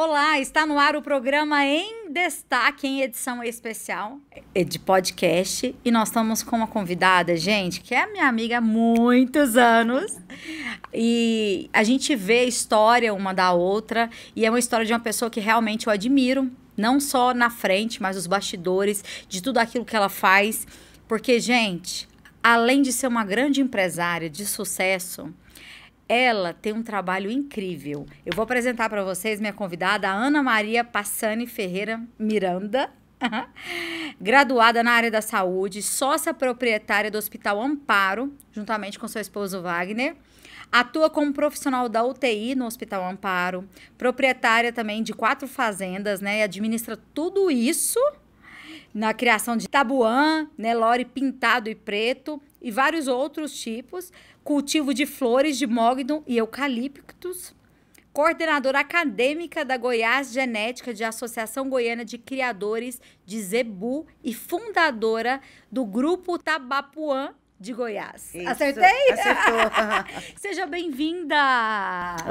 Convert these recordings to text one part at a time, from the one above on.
Olá, está no ar o programa em destaque, em edição especial eh, de podcast. E nós estamos com uma convidada, gente, que é minha amiga há muitos anos. E a gente vê a história uma da outra. E é uma história de uma pessoa que realmente eu admiro, não só na frente, mas os bastidores, de tudo aquilo que ela faz. Porque, gente, além de ser uma grande empresária de sucesso, ela tem um trabalho incrível. Eu vou apresentar para vocês minha convidada, Ana Maria Passani Ferreira Miranda. Graduada na área da saúde, sócia proprietária do Hospital Amparo, juntamente com seu esposo Wagner. Atua como profissional da UTI no Hospital Amparo, proprietária também de quatro fazendas, né? E administra tudo isso na criação de tabuã, Nelore né, pintado e preto e vários outros tipos, cultivo de flores de mogno e eucaliptos, coordenadora acadêmica da Goiás Genética de Associação Goiana de Criadores de Zebu e fundadora do grupo Tabapuã de Goiás. Isso, Acertei? Acertou. Seja bem-vinda!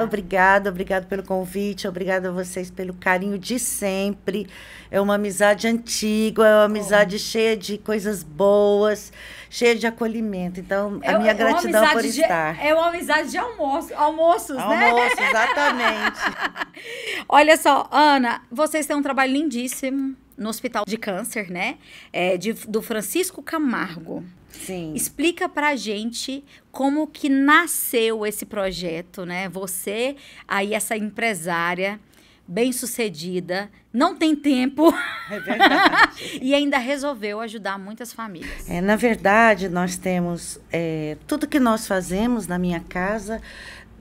Obrigada, obrigado pelo convite, obrigada a vocês pelo carinho de sempre. É uma amizade antiga, é uma amizade oh. cheia de coisas boas, cheia de acolhimento. Então, é, a minha é gratidão por de, estar. É uma amizade de almoço, almoços, Almoço, né? Almoço, exatamente. Olha só, Ana, vocês têm um trabalho lindíssimo no Hospital de Câncer, né? É, de, do Francisco Camargo. Sim. Explica pra gente como que nasceu esse projeto, né? Você, aí essa empresária bem-sucedida, não tem tempo. É verdade. e ainda resolveu ajudar muitas famílias. É, na verdade, nós temos é, tudo que nós fazemos na minha casa,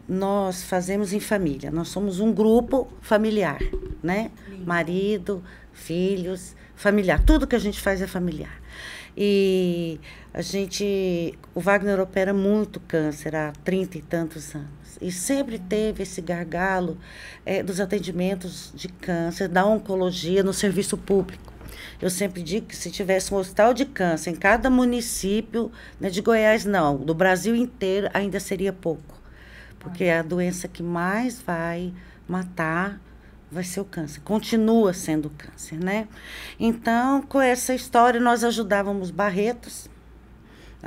nós fazemos em família. Nós somos um grupo familiar, né? Lindo. Marido, filhos, familiar. Tudo que a gente faz é familiar. E a gente. O Wagner opera muito câncer há 30 e tantos anos. E sempre teve esse gargalo é, dos atendimentos de câncer, da oncologia no serviço público. Eu sempre digo que se tivesse um hospital de câncer em cada município, né, de Goiás não, do Brasil inteiro, ainda seria pouco. Porque a doença que mais vai matar vai ser o câncer. Continua sendo o câncer, né? Então, com essa história, nós ajudávamos Barretos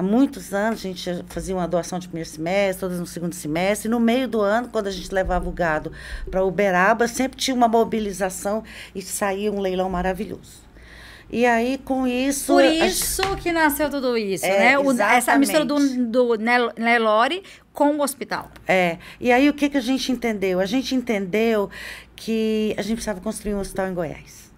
há muitos anos a gente fazia uma doação de primeiro semestre, todas no segundo semestre. E no meio do ano, quando a gente levava o gado para Uberaba, sempre tinha uma mobilização e saía um leilão maravilhoso. E aí, com isso. Por isso gente... que nasceu tudo isso, é, né? essa mistura do, do Nelore com o hospital. É. E aí, o que, que a gente entendeu? A gente entendeu que a gente precisava construir um hospital em Goiás.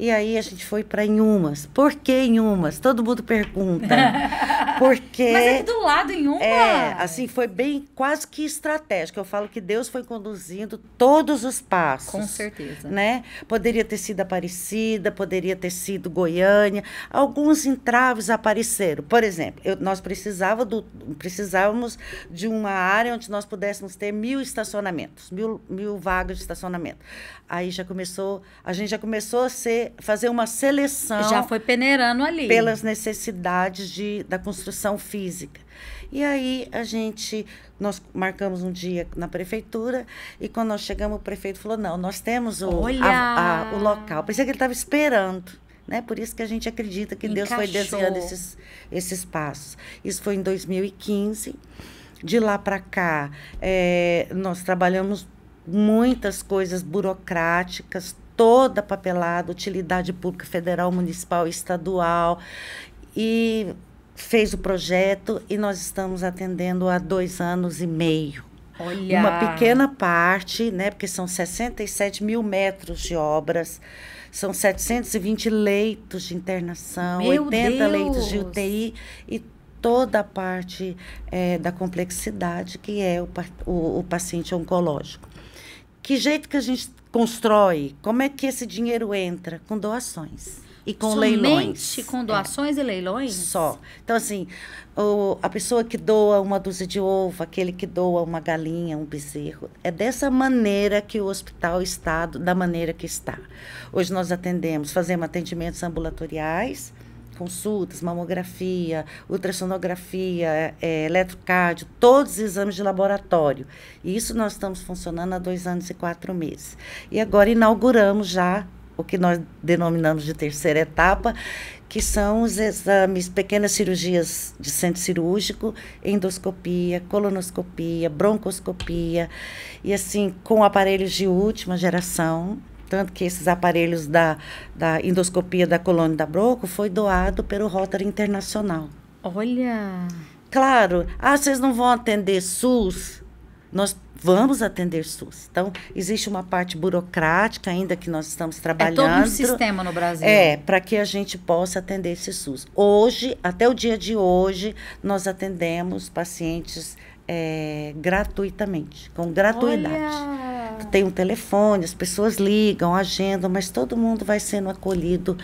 E aí a gente foi para Inhumas. Por que Inhumas? Todo mundo pergunta. Porque. Mas é do lado Inhumas. É, assim, foi bem quase que estratégico. Eu falo que Deus foi conduzindo todos os passos. Com certeza. Né? Poderia ter sido Aparecida, poderia ter sido Goiânia. Alguns entraves apareceram. Por exemplo, eu, nós precisava do, precisávamos de uma área onde nós pudéssemos ter mil estacionamentos, mil, mil vagas de estacionamento. Aí já começou, a gente já começou a ser fazer uma seleção. Já foi peneirando ali. Pelas necessidades de, da construção física. E aí a gente, nós marcamos um dia na prefeitura e quando nós chegamos o prefeito falou, não, nós temos o, a, a, o local. Parecia é que ele estava esperando. Né? Por isso que a gente acredita que Encaixou. Deus foi desenhando esses, esses passos. Isso foi em 2015. De lá para cá, é, nós trabalhamos muitas coisas burocráticas, toda papelada, utilidade pública federal, municipal e estadual. E fez o projeto e nós estamos atendendo há dois anos e meio. Olha. Uma pequena parte, né, porque são 67 mil metros de obras, são 720 leitos de internação, Meu 80 Deus. leitos de UTI e toda a parte é, da complexidade que é o, o, o paciente oncológico. Que jeito que a gente constrói? Como é que esse dinheiro entra? Com doações e com Somente leilões. com é. doações é. e leilões? Só. Então, assim, o, a pessoa que doa uma dúzia de ovo, aquele que doa uma galinha, um bezerro, é dessa maneira que o hospital está, da maneira que está. Hoje nós atendemos, fazemos atendimentos ambulatoriais, consultas, mamografia, ultrassonografia, é, é todos os exames de laboratório. E isso nós estamos funcionando há dois anos e quatro meses. E agora inauguramos já o que nós denominamos de terceira etapa, que são os exames, pequenas cirurgias de centro cirúrgico, endoscopia, colonoscopia, broncoscopia, e assim, com aparelhos de última geração, tanto que esses aparelhos da, da endoscopia da colônia da Broco foi doado pelo Rotary Internacional. Olha! Claro, ah, vocês não vão atender SUS? Nós vamos atender SUS. Então, existe uma parte burocrática ainda que nós estamos trabalhando. É todo um sistema no Brasil. É, para que a gente possa atender esse SUS. Hoje, até o dia de hoje, nós atendemos pacientes é, gratuitamente, com gratuidade. Olha! Tem um telefone, as pessoas ligam, agendam, mas todo mundo vai sendo acolhido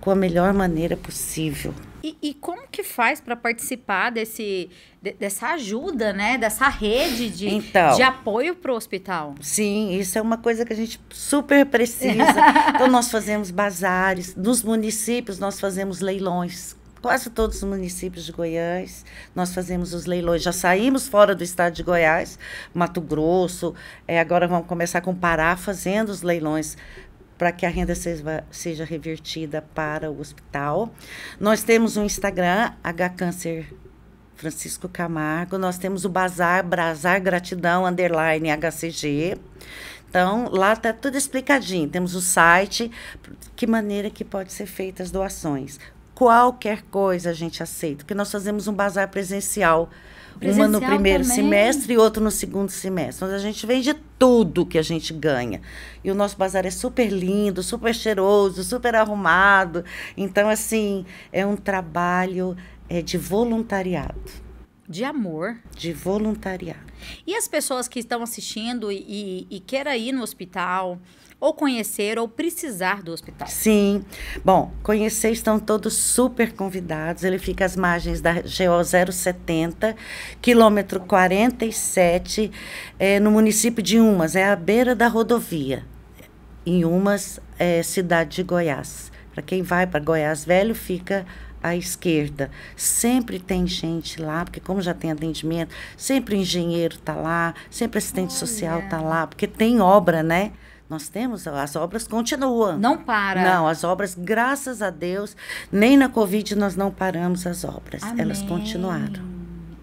com a melhor maneira possível. E, e como que faz para participar desse, de, dessa ajuda, né? Dessa rede de, então, de apoio para o hospital? Sim, isso é uma coisa que a gente super precisa. então, nós fazemos bazares. Nos municípios, nós fazemos leilões quase todos os municípios de Goiás. Nós fazemos os leilões, já saímos fora do estado de Goiás, Mato Grosso, é, agora vamos começar com Pará fazendo os leilões para que a renda seja, seja revertida para o hospital. Nós temos um Instagram, HCâncer Francisco Camargo. Nós temos o Bazar, Bazar Gratidão, underline HCG. Então, lá está tudo explicadinho. Temos o site, que maneira que pode ser feitas as doações. Qualquer coisa a gente aceita, porque nós fazemos um bazar presencial. presencial uma no primeiro também. semestre e outro no segundo semestre. Mas a gente vende tudo que a gente ganha. E o nosso bazar é super lindo, super cheiroso, super arrumado. Então, assim, é um trabalho é, de voluntariado. De amor. De voluntariado. E as pessoas que estão assistindo e, e, e querem ir no hospital, ou conhecer ou precisar do hospital? Sim. Bom, conhecer estão todos super convidados. Ele fica às margens da GO 070, quilômetro 47, é, no município de Umas, é à beira da rodovia. Em Umas, é, cidade de Goiás. Para quem vai para Goiás Velho, fica à esquerda. Sempre tem gente lá, porque como já tem atendimento, sempre o engenheiro está lá, sempre assistente social está lá, porque tem obra, né? nós temos, as obras continuam. Não para. Não, as obras, graças a Deus, nem na Covid nós não paramos as obras. Amém. Elas continuaram.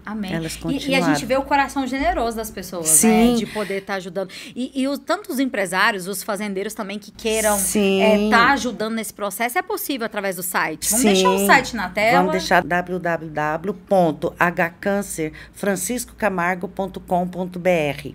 Amém. Elas continuaram. E, e, a gente vê o coração generoso das pessoas, né? Sim. né? De poder estar tá ajudando. E, e os, tanto os empresários, os fazendeiros também que queiram estar eh, é, tá ajudando nesse processo, é possível através do site. Vamos Sim. deixar o site na tela. Vamos deixar www.hcancerfranciscocamargo.com.br.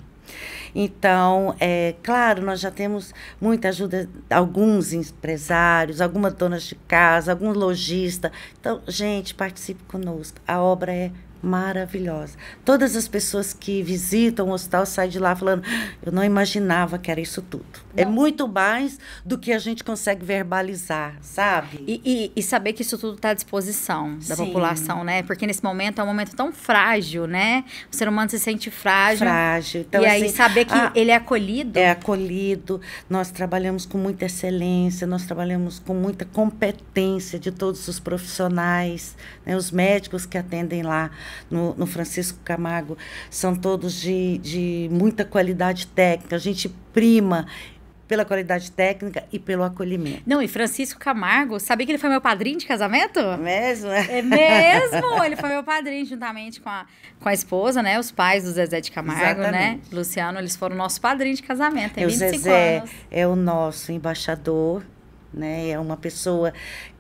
Então, é claro, nós já temos muita ajuda, alguns empresários, algumas donas de casa, algum lojista. Então, gente, participe conosco. A obra é maravilhosa. Todas as pessoas que visitam o hospital saem de lá falando: eu não imaginava que era isso tudo. É não. É muito mais do que a gente consegue verbalizar, sabe? E, e, e saber que isso tudo está à disposição da Sim. população, né? Porque nesse momento é um momento tão frágil, né? O ser humano se sente frágil. Frágil. Então, e assim, aí saber que ah, ele é acolhido. É acolhido. Nós trabalhamos com muita excelência, nós trabalhamos com muita competência de todos os profissionais, né? os médicos que atendem lá no, no Francisco Camargo, são todos de, de muita qualidade técnica. A gente prima pela qualidade técnica e pelo acolhimento. Não, e Francisco Camargo, sabia que ele foi meu padrinho de casamento? É mesmo? É mesmo! ele foi meu padrinho juntamente com a, com a esposa, né? Os pais do Zezé de Camargo, né? Exatamente. né? Luciano, eles foram nosso padrinho de casamento, tem é 25 o Zezé anos. É o nosso embaixador, né? É uma pessoa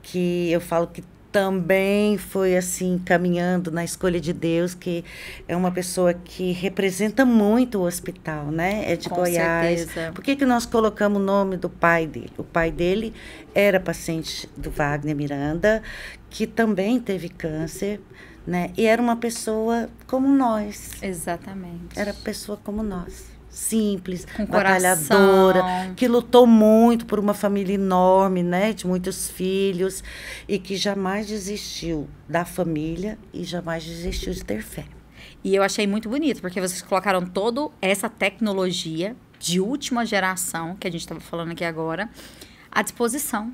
que eu falo que também foi assim caminhando na escolha de Deus, que é uma pessoa que representa muito o hospital, né? É de Com Goiás. Certeza. Por que, que nós colocamos o nome do pai dele? O pai dele era paciente do Wagner Miranda, que também teve câncer, né? E era uma pessoa como nós. Exatamente. Era pessoa como nós simples, Com batalhadora, coração. que lutou muito por uma família enorme, né, de muitos filhos e que jamais desistiu da família e jamais desistiu de ter fé. E eu achei muito bonito, porque vocês colocaram toda essa tecnologia de última geração, que a gente estava falando aqui agora, à disposição.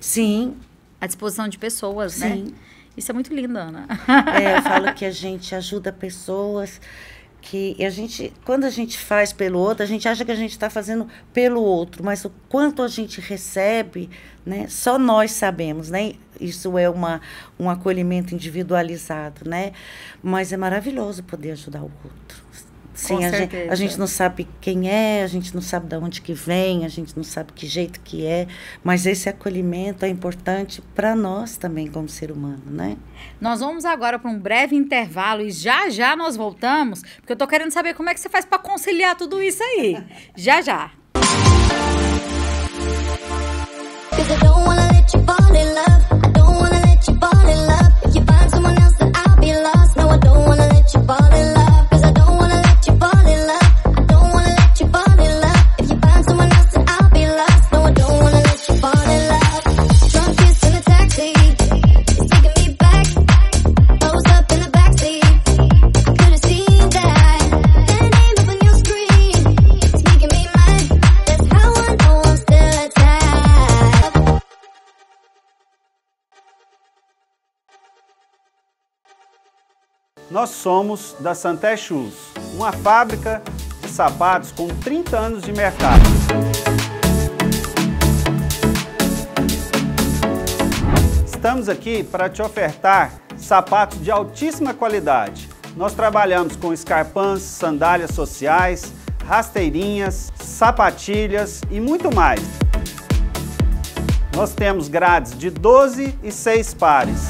Sim. À disposição de pessoas, Sim. né? Sim. Isso é muito lindo, Ana. É, eu falo que a gente ajuda pessoas que a gente, quando a gente faz pelo outro, a gente acha que a gente está fazendo pelo outro, mas o quanto a gente recebe, né, só nós sabemos, né? Isso é uma, um acolhimento individualizado, né? Mas é maravilhoso poder ajudar o outro. Sim, a gente, a gente, não sabe quem é, a gente não sabe de onde que vem, a gente não sabe que jeito que é, mas esse acolhimento é importante para nós também como ser humano, né? Nós vamos agora para um breve intervalo e já já nós voltamos, porque eu estou querendo saber como é que você faz para conciliar tudo isso aí. já já. fall in love. Nós somos da Santé Shoes, uma fábrica de sapatos com 30 anos de mercado. Estamos aqui para te ofertar sapatos de altíssima qualidade. Nós trabalhamos com escarpãs, sandálias sociais, rasteirinhas, sapatilhas e muito mais. Nós temos grades de 12 e 6 pares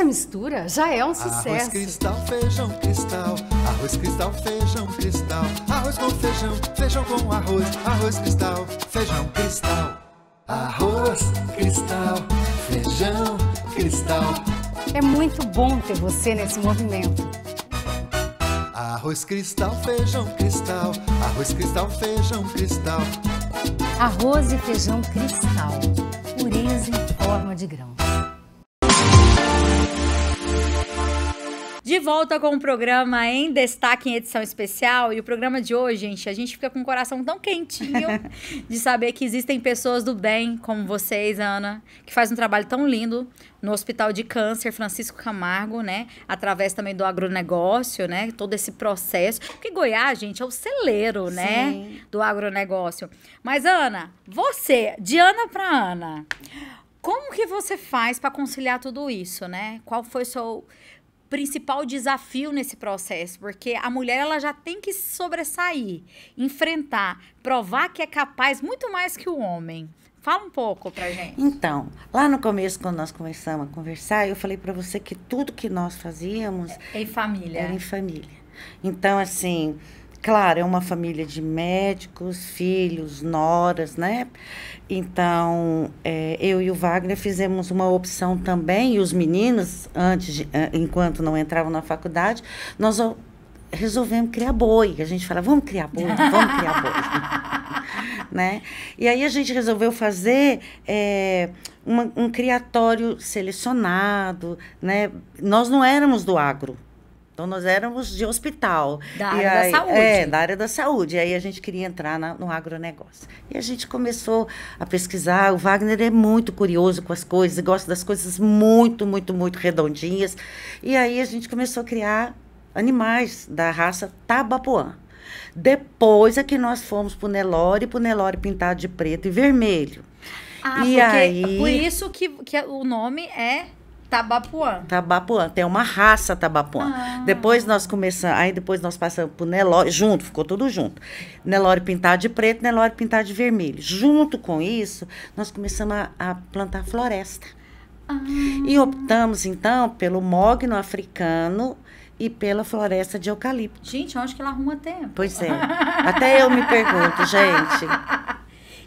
essa mistura já é um sucesso. Arroz cristal, feijão cristal, arroz cristal, feijão cristal, arroz com feijão, feijão com arroz, arroz cristal, feijão cristal. Arroz cristal, feijão cristal. É muito bom ter você nesse movimento. Arroz cristal, feijão cristal, arroz cristal, feijão cristal. Arroz e feijão cristal, pureza em forma de grão. De volta com o programa em destaque em edição especial. E o programa de hoje, gente, a gente fica com o coração tão quentinho de saber que existem pessoas do bem, como vocês, Ana, que faz um trabalho tão lindo no Hospital de Câncer Francisco Camargo, né? Através também do agronegócio, né? Todo esse processo. Porque Goiás, gente, é o celeiro, né? Sim. né? Do agronegócio. Mas, Ana, você, de Ana para Ana, como que você faz para conciliar tudo isso, né? Qual foi o seu principal desafio nesse processo, porque a mulher ela já tem que se sobressair, enfrentar, provar que é capaz muito mais que o homem. Fala um pouco pra gente. Então, lá no começo, quando nós começamos a conversar, eu falei para você que tudo que nós fazíamos. É em família. Era em família. Então, assim, Claro, é uma família de médicos, filhos, noras, né? Então, é, eu e o Wagner fizemos uma opção também, e os meninos, antes de, eh, enquanto não entravam na faculdade, nós resolvemos criar boi. A gente fala, vamos criar boi, vamos criar boi. né? E aí a gente resolveu fazer é, uma, um criatório selecionado. Né? Nós não éramos do agro. Então nós éramos de hospital. Da área aí, da saúde. É, da área da saúde. E aí a gente queria entrar na, no agronegócio. E a gente começou a pesquisar. O Wagner é muito curioso com as coisas, gosta das coisas muito, muito, muito redondinhas. E aí a gente começou a criar animais da raça Tabapuã. Depois é que nós fomos para o Nelore, para o Nelore pintado de preto e vermelho. Ah, e aí... por isso que, que o nome é Tabapuã. Tabapuã, tem uma raça Tabapuã. Ah. Depois nós começamos, aí depois nós passamos pro Nelore, junto, ficou tudo junto. Nelore pintado de preto, Nelore pintado de vermelho. Junto com isso, nós começamos a, a plantar floresta. Ah. E optamos, então, pelo mogno africano e pela floresta de eucalipto. Gente, onde que ela arruma tempo? Pois é. Até eu me pergunto, gente.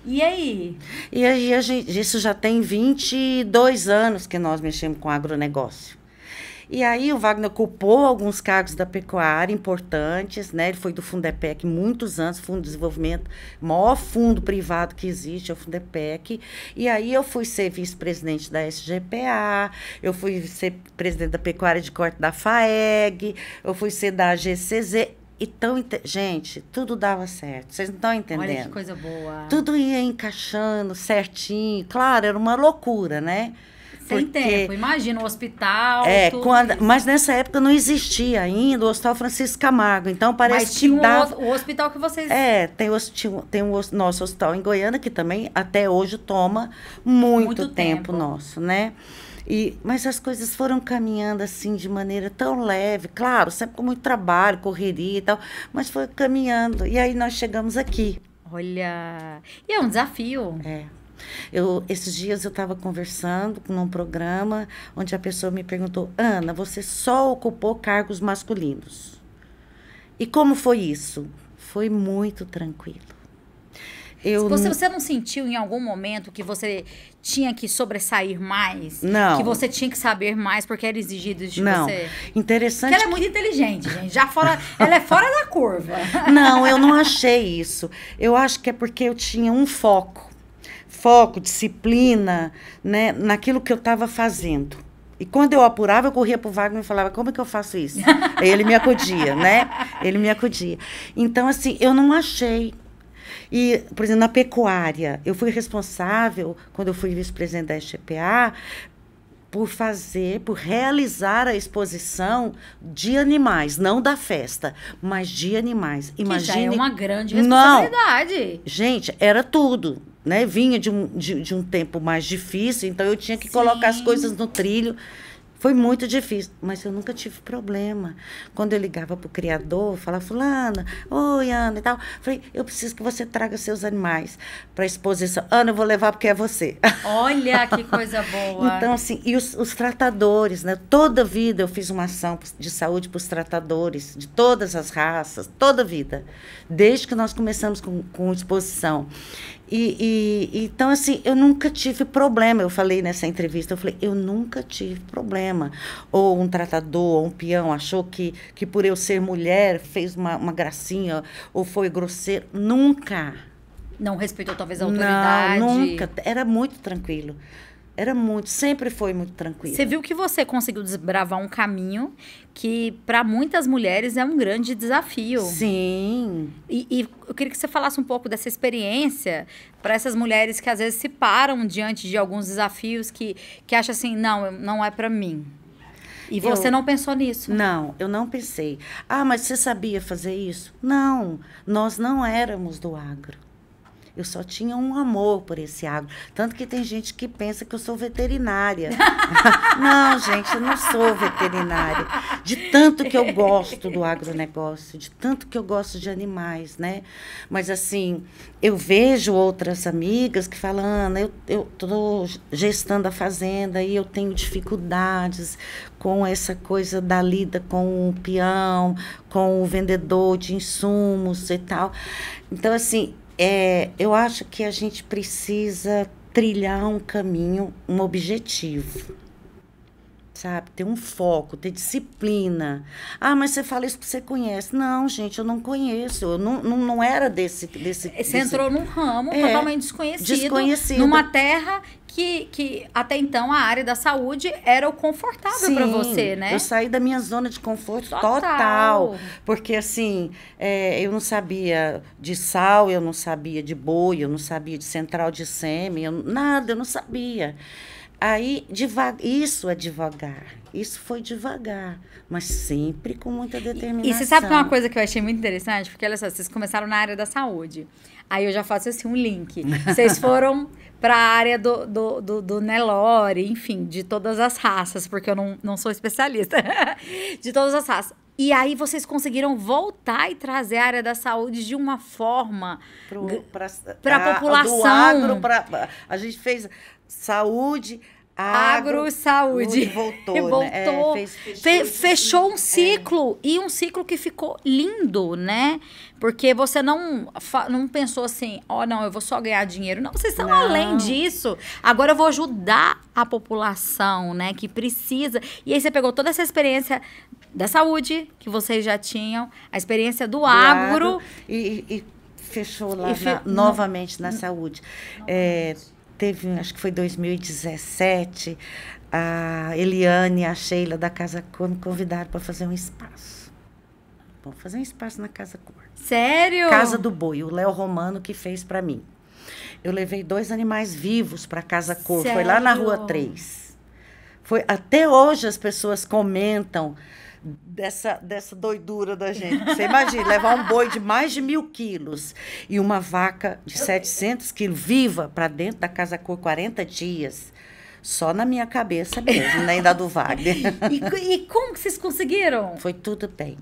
E aí? E aí, a gente, isso já tem 22 anos que nós mexemos com agronegócio. E aí o Wagner ocupou alguns cargos da pecuária importantes, né? Ele foi do Fundepec muitos anos, Fundo de Desenvolvimento, maior fundo privado que existe, é o Fundepec. E aí eu fui ser vice-presidente da SGPA, eu fui ser presidente da Pecuária de Corte da FAEG, eu fui ser da GCZ e tão, gente, tudo dava certo. Vocês não estão entendendo. Olha que coisa boa. Tudo ia encaixando certinho. Claro, era uma loucura, né? Sem Porque, tempo, imagina o hospital. É, quando, mas nessa época não existia ainda o Hospital Francisco Camargo. Então parece mas tinha que dava, um, o hospital que vocês. É, tem, tem o nosso hospital em Goiânia, que também até hoje toma muito, muito tempo, tempo nosso, né? E, mas as coisas foram caminhando assim de maneira tão leve, claro, sempre com muito trabalho, correria e tal, mas foi caminhando. E aí nós chegamos aqui. Olha, e é um desafio. É. Eu, esses dias eu estava conversando num programa onde a pessoa me perguntou: Ana, você só ocupou cargos masculinos. E como foi isso? Foi muito tranquilo. Eu você, não... você não sentiu em algum momento que você tinha que sobressair mais? Não. Que você tinha que saber mais porque era exigido de não. você? Não. Interessante. Porque ela é muito inteligente, gente. Já fora, ela é fora da curva. Não, eu não achei isso. Eu acho que é porque eu tinha um foco. Foco, disciplina, né, naquilo que eu estava fazendo. E quando eu apurava, eu corria pro Wagner e falava, como é que eu faço isso? ele me acudia, né? Ele me acudia. Então, assim, eu não achei e, por exemplo, na pecuária, eu fui responsável, quando eu fui vice-presidente da SGPA, por fazer, por realizar a exposição de animais, não da festa, mas de animais. Imagine... já é uma grande responsabilidade. Não. Gente, era tudo. Né? Vinha de um, de, de um tempo mais difícil, então eu tinha que Sim. colocar as coisas no trilho. Foi muito difícil, mas eu nunca tive problema. Quando eu ligava para o criador, falava, fulana, oi, Ana e tal. Falei, eu preciso que você traga seus animais para exposição. Ana, eu vou levar porque é você. Olha, que coisa boa. então, assim, e os, os tratadores, né? Toda vida eu fiz uma ação de saúde para os tratadores, de todas as raças, toda vida. Desde que nós começamos com, com exposição. E, e, então, assim, eu nunca tive problema. Eu falei nessa entrevista, eu falei, eu nunca tive problema. Ou um tratador, ou um peão achou que, que por eu ser mulher fez uma, uma gracinha, ou foi grosseiro. Nunca. Não respeitou talvez a autoridade. Não, nunca. Era muito tranquilo. Era muito, sempre foi muito tranquilo. Você viu que você conseguiu desbravar um caminho que, para muitas mulheres, é um grande desafio. Sim. E, e, eu queria que você falasse um pouco dessa experiência para essas mulheres que às vezes se param diante de alguns desafios que, que acham assim: não, não é para mim. E você eu, não pensou nisso? Não, eu não pensei. Ah, mas você sabia fazer isso? Não, nós não éramos do agro. Eu só tinha um amor por esse agro. Tanto que tem gente que pensa que eu sou veterinária. não, gente, eu não sou veterinária. De tanto que eu gosto do agronegócio, de tanto que eu gosto de animais, né? Mas, assim, eu vejo outras amigas que falam, Ana, eu estou gestando a fazenda e eu tenho dificuldades com essa coisa da lida com o peão, com o vendedor de insumos e tal. Então, assim, é, eu acho que a gente precisa trilhar um caminho, um objetivo sabe? Ter um foco, ter disciplina. Ah, mas você fala isso porque você conhece. Não, gente, eu não conheço. Eu não, não, não era desse, desse. É, você desse... entrou num ramo é, totalmente desconhecido, desconhecido. Numa terra que, que até então a área da saúde era o confortável para você, né? Eu saí da minha zona de conforto total. total porque assim, é, eu não sabia de sal, eu não sabia de boi, eu não sabia de central de sêmen, nada, eu não sabia. Aí, devagar, isso é devagar. Isso foi devagar, mas sempre com muita determinação. E você sabe uma coisa que eu achei muito interessante? Porque, olha só, vocês começaram na área da saúde. Aí eu já faço assim um link. Vocês foram para a área do, do, do, do, Nelore, enfim, de todas as raças, porque eu não, não sou especialista. de todas as raças. E aí vocês conseguiram voltar e trazer a área da saúde de uma forma para a população. Do agro pra, a gente fez saúde, Agro Saúde. Voltou. voltou. Né? É, fez, fez, fechou um é. ciclo é. e um ciclo que ficou lindo, né? Porque você não, não pensou assim, ó, oh, não, eu vou só ganhar dinheiro. Não, vocês estão além disso. Agora eu vou ajudar a população, né? Que precisa. E aí você pegou toda essa experiência da saúde que vocês já tinham, a experiência do, do agro. agro. E, e, fechou lá fe... na, novamente na saúde. Novamente. É, teve, acho que foi 2017, a Eliane e a Sheila da Casa Cor me convidaram para fazer um espaço. Vamos fazer um espaço na Casa Cor. Sério? Casa do Boi, o Léo Romano que fez para mim. Eu levei dois animais vivos para Casa Cor, Sério? foi lá na Rua 3. Foi, até hoje as pessoas comentam dessa, dessa doidura da gente. Você imagina, levar um boi de mais de mil quilos e uma vaca de 700 quilos viva para dentro da casa cor 40 dias. Só na minha cabeça mesmo, nem né, da do Wagner. e, e como que vocês conseguiram? Foi tudo bem.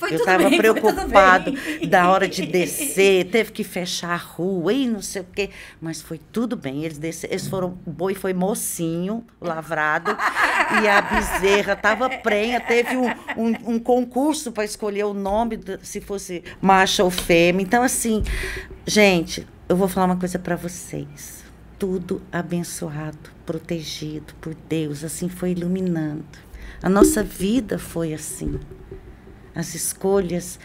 Foi eu estava preocupado da hora de descer, teve que fechar a rua e não sei o quê. Mas foi tudo bem. Eles, desceram, eles foram. O boi foi mocinho, lavrado, e a bezerra estava prenha. Teve um, um, um concurso para escolher o nome, se fosse macho ou fêmea. Então, assim, gente, eu vou falar uma coisa para vocês. Tudo abençoado, protegido por Deus, assim foi iluminando. A nossa vida foi assim. As escolhas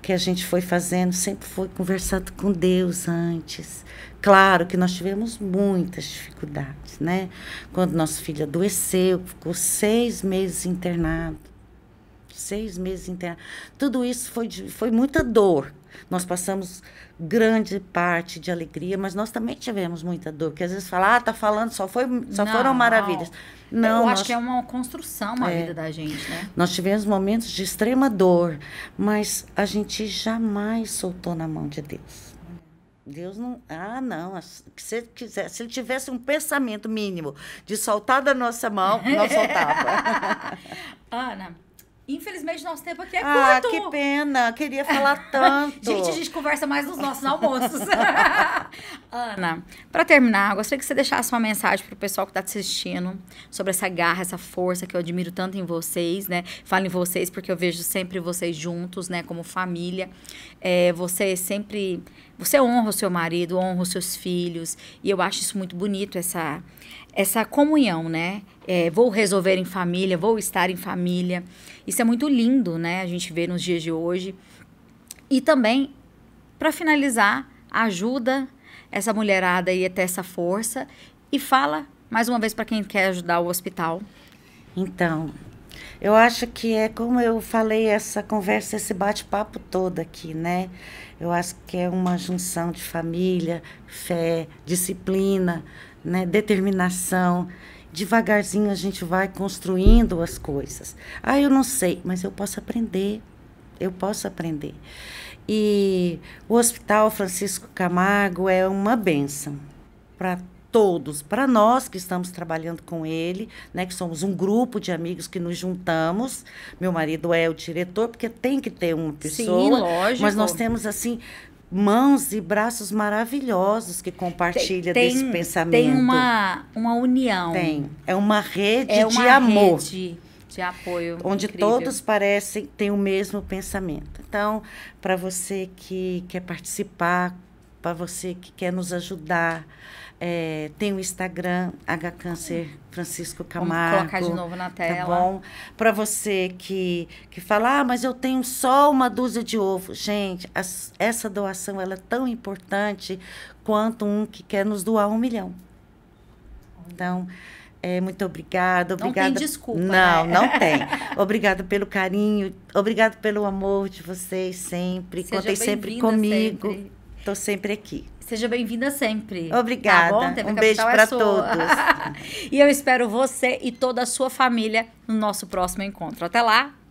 que a gente foi fazendo sempre foi conversado com Deus antes. Claro que nós tivemos muitas dificuldades, né? Quando nosso filho adoeceu, ficou seis meses internado. Seis meses internado. Tudo isso foi, foi muita dor nós passamos grande parte de alegria, mas nós também tivemos muita dor, porque às vezes fala, ah, tá falando, só, foi, só não, foram maravilhas. Não, eu nós, acho que é uma construção a é, vida da gente, né? Nós tivemos momentos de extrema dor, mas a gente jamais soltou na mão de Deus. Deus não. Ah, não. Se ele, quiser, se ele tivesse um pensamento mínimo de soltar da nossa mão, não soltava. Ana, Infelizmente, nosso tempo aqui é ah, curto. Ah, que pena. Queria falar tanto. gente, a gente conversa mais nos nossos almoços. Ana, para terminar, gostaria que você deixasse uma mensagem para o pessoal que está assistindo sobre essa garra, essa força que eu admiro tanto em vocês, né? Falo em vocês porque eu vejo sempre vocês juntos, né? Como família. É, você sempre. Você honra o seu marido, honra os seus filhos. E eu acho isso muito bonito, essa, essa comunhão, né? É, vou resolver em família, vou estar em família. Isso é muito lindo, né? A gente vê nos dias de hoje. E também, para finalizar ajuda essa mulherada aí até essa força e fala mais uma vez para quem quer ajudar o hospital. Então, eu acho que é como eu falei essa conversa, esse bate-papo todo aqui, né? Eu acho que é uma junção de família, fé, disciplina, né? determinação. Devagarzinho a gente vai construindo as coisas. Ah, eu não sei, mas eu posso aprender. Eu posso aprender. E o Hospital Francisco Camargo é uma benção para todos, para nós que estamos trabalhando com ele, né, que somos um grupo de amigos que nos juntamos. Meu marido é o diretor, porque tem que ter uma pessoa. Sim, lógico. Mas nós temos assim mãos e braços maravilhosos que compartilha tem, desse pensamento. Tem uma uma união. Tem. É uma rede é uma de amor. Rede de apoio. Onde incrível. todos parecem ter o mesmo pensamento. Então, para você que quer participar, para você que quer nos ajudar, é, tem o Instagram, HCâncer Francisco Camargo. Vamos colocar de novo na tá tela. Tá bom? Para você que, que fala, ah, mas eu tenho só uma dúzia de ovo. Gente, as, essa doação ela é tão importante quanto um que quer nos doar um milhão. Então, é, muito obrigada, obrigada. Não tem desculpa. Não, né? não tem. Obrigada pelo carinho, obrigado pelo amor de vocês sempre. Seja Contem sempre comigo. Estou sempre. sempre aqui. Seja bem-vinda sempre. Tá obrigada. Tá um beijo para é todos. e eu espero você e toda a sua família no nosso próximo encontro. Até lá.